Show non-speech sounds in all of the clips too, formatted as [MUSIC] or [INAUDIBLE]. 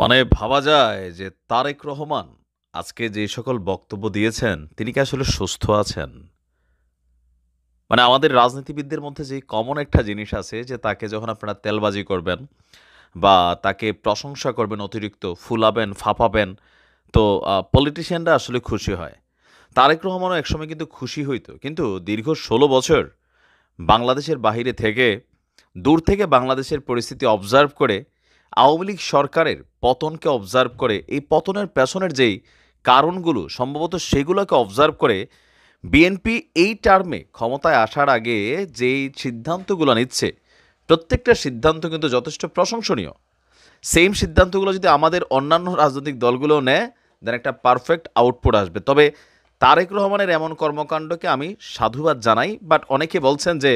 মানে ভাবা যায় যে তারেক রহমান আজকে যে সকল বক্তব্য দিয়েছেন তিনি কি আসলে সুস্থ আছেন মানে আমাদের রাজনীতিবিদদের মধ্যে যে কমন একটা জিনিস আছে যে তাকে যখন আপনারা তেলবাজি করবেন বা তাকে প্রশংসা করবেন অতিরিক্ত ফুলাবেন ফাঁপাবেন তো পলিটিশিয়ানরা আসলে খুশি হয় তারেক রহমানও একসময় কিন্তু খুশি হইতো কিন্তু দীর্ঘ ষোলো বছর বাংলাদেশের বাহিরে থেকে দূর থেকে বাংলাদেশের পরিস্থিতি অবজার্ভ করে আওয়ামী লীগ সরকারের পতনকে অবজার্ভ করে এই পতনের পেছনের যেই কারণগুলো সম্ভবত সেগুলোকে অবজার্ভ করে বিএনপি এই টার্মে ক্ষমতায় আসার আগে যেই সিদ্ধান্তগুলো নিচ্ছে প্রত্যেকটা সিদ্ধান্ত কিন্তু যথেষ্ট প্রশংসনীয় সেম সিদ্ধান্তগুলো যদি আমাদের অন্যান্য রাজনৈতিক দলগুলো নেয় দেন একটা পারফেক্ট আউটপুট আসবে তবে তারেক রহমানের এমন কর্মকাণ্ডকে আমি সাধুবাদ জানাই বাট অনেকে বলছেন যে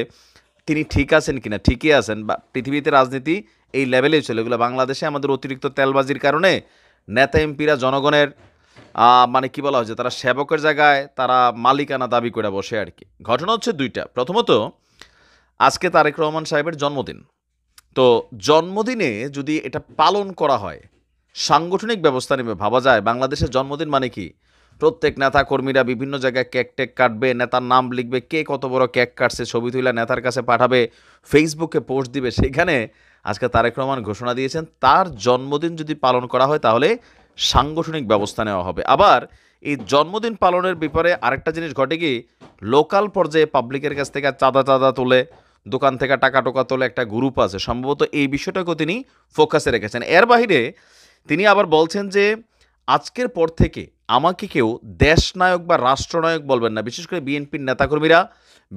তিনি ঠিক আছেন কিনা ঠিকই আছেন বা পৃথিবীতে রাজনীতি এই লেভেলেই ছিল এগুলো বাংলাদেশে আমাদের অতিরিক্ত তেলবাজির কারণে নেতা এমপিরা জনগণের মানে কি বলা হয়েছে তারা সেবকের জায়গায় তারা মালিকানা দাবি করে বসে আর কি ঘটনা হচ্ছে দুইটা প্রথমত আজকে তারেক রহমান সাহেবের জন্মদিন তো জন্মদিনে যদি এটা পালন করা হয় সাংগঠনিক ব্যবস্থা নেবে ভাবা যায় বাংলাদেশের জন্মদিন মানে কি প্রত্যেক নেতা কর্মীরা বিভিন্ন জায়গায় কেক টেক কাটবে নেতার নাম লিখবে কে কত বড় কেক কাটছে ছবি তুলে নেতার কাছে পাঠাবে ফেসবুকে পোস্ট দিবে সেখানে আজকে তারেক রহমান ঘোষণা দিয়েছেন তার জন্মদিন যদি পালন করা হয় তাহলে সাংগঠনিক ব্যবস্থা নেওয়া হবে আবার এই জন্মদিন পালনের ব্যাপারে আরেকটা জিনিস ঘটে কি লোকাল পর্যায়ে পাবলিকের কাছ থেকে চাঁদা চাঁদা তোলে দোকান থেকে টাকা টোকা তোলে একটা গ্রুপ আছে সম্ভবত এই বিষয়টাকেও তিনি ফোকাসে রেখেছেন এর বাহিরে তিনি আবার বলছেন যে আজকের পর থেকে আমাকে কেউ দেশনায়ক বা রাষ্ট্রনায়ক বলবেন না বিশেষ করে বিএনপির নেতাকর্মীরা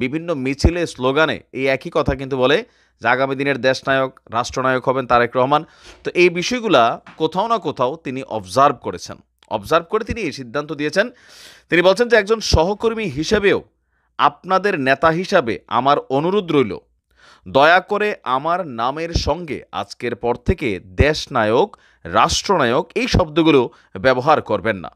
বিভিন্ন মিছিলে স্লোগানে এই একই কথা কিন্তু বলে যে আগামী দিনের দেশনায়ক রাষ্ট্রনায়ক হবেন তারেক রহমান তো এই বিষয়গুলা কোথাও না কোথাও তিনি অবজার্ভ করেছেন অবজার্ভ করে তিনি এই সিদ্ধান্ত দিয়েছেন তিনি বলছেন যে একজন সহকর্মী হিসেবেও আপনাদের নেতা হিসাবে আমার অনুরোধ রইল দয়া করে আমার নামের সঙ্গে আজকের পর থেকে দেশনায়ক রাষ্ট্রনায়ক এই শব্দগুলো ব্যবহার করবেন না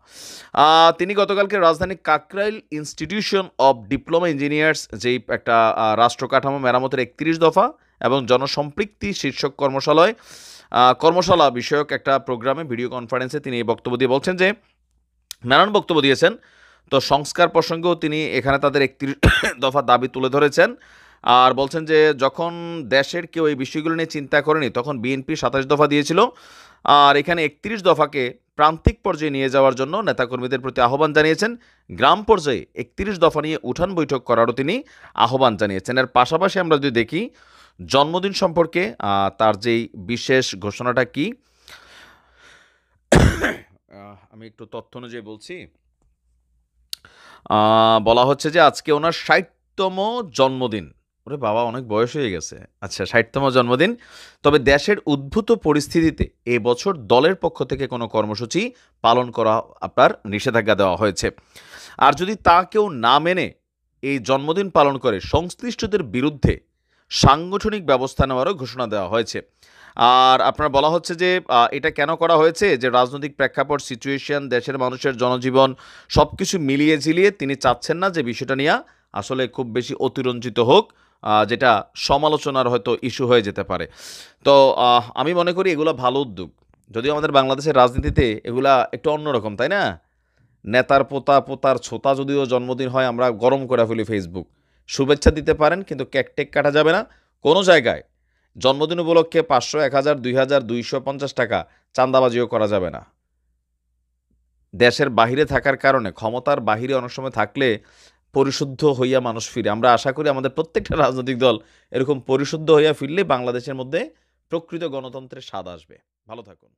তিনি গতকালকে রাজধানী Kakrail institution of diploma engineers যেই একটা রাষ্ট্র কাঠামো মেরামতের একত্রিশ দফা এবং জনসম্পৃক্তি শীর্ষক কর্মশালায় কর্মশালা বিষয়ক একটা প্রোগ্রামে ভিডিও কনফারেন্সে তিনি এই বক্তব্য দিয়ে বলছেন যে নানান বক্তব্য দিয়েছেন তো সংস্কার প্রসঙ্গেও তিনি এখানে তাদের একত্রিশ [COUGHS] দফা দাবি তুলে ধরেছেন আর বলছেন যে যখন দেশের কেউ এই বিষয়গুলো নিয়ে চিন্তা করেনি তখন বিএনপি সাতাশ দফা দিয়েছিল আর এখানে একত্রিশ দফাকে প্রান্তিক পর্যায়ে নিয়ে যাওয়ার জন্য নেতাকর্মীদের প্রতি আহ্বান জানিয়েছেন গ্রাম পর্যায়ে একত্রিশ দফা নিয়ে উঠান বৈঠক করারও তিনি আহ্বান জানিয়েছেন এর পাশাপাশি আমরা যদি দেখি জন্মদিন সম্পর্কে তার যেই বিশেষ ঘোষণাটা কি আমি একটু তথ্য অনুযায়ী বলছি বলা হচ্ছে যে আজকে ওনার ষাটতম জন্মদিন ওরে বাবা অনেক বয়স হয়ে গেছে আচ্ছা ষাটতম জন্মদিন তবে দেশের উদ্ভূত পরিস্থিতিতে এবছর দলের পক্ষ থেকে কোনো কর্মসূচি পালন করা আপনার নিষেধাজ্ঞা দেওয়া হয়েছে আর যদি তা কেউ না মেনে এই জন্মদিন পালন করে সংশ্লিষ্টদের বিরুদ্ধে সাংগঠনিক ব্যবস্থা নেওয়ারও ঘোষণা দেওয়া হয়েছে আর আপনার বলা হচ্ছে যে এটা কেন করা হয়েছে যে রাজনৈতিক প্রেক্ষাপট সিচুয়েশন দেশের মানুষের জনজীবন সব কিছু মিলিয়ে ঝিলিয়ে তিনি চাচ্ছেন না যে বিষয়টা নিয়ে আসলে খুব বেশি অতিরঞ্জিত হোক যেটা সমালোচনার হয়তো ইস্যু হয়ে যেতে পারে তো আমি মনে করি এগুলো ভালো উদ্যোগ যদিও আমাদের বাংলাদেশের রাজনীতিতে এগুলা একটু অন্যরকম তাই না নেতার পোতা পোতার ছোতা যদিও জন্মদিন হয় আমরা গরম করে ফেলি ফেসবুক শুভেচ্ছা দিতে পারেন কিন্তু ক্যাকটেক কাটা যাবে না কোনো জায়গায় জন্মদিন উপলক্ষে পাঁচশো এক হাজার দুই হাজার দুইশো পঞ্চাশ টাকা চান্দাবাজিও করা যাবে না দেশের বাহিরে থাকার কারণে ক্ষমতার বাহিরে অনেক সময় থাকলে পরিশুদ্ধ হইয়া মানুষ ফিরে আমরা আশা করি আমাদের প্রত্যেকটা রাজনৈতিক দল এরকম পরিশুদ্ধ হইয়া ফিরলে বাংলাদেশের মধ্যে প্রকৃত গণতন্ত্রের স্বাদ আসবে ভালো থাকুন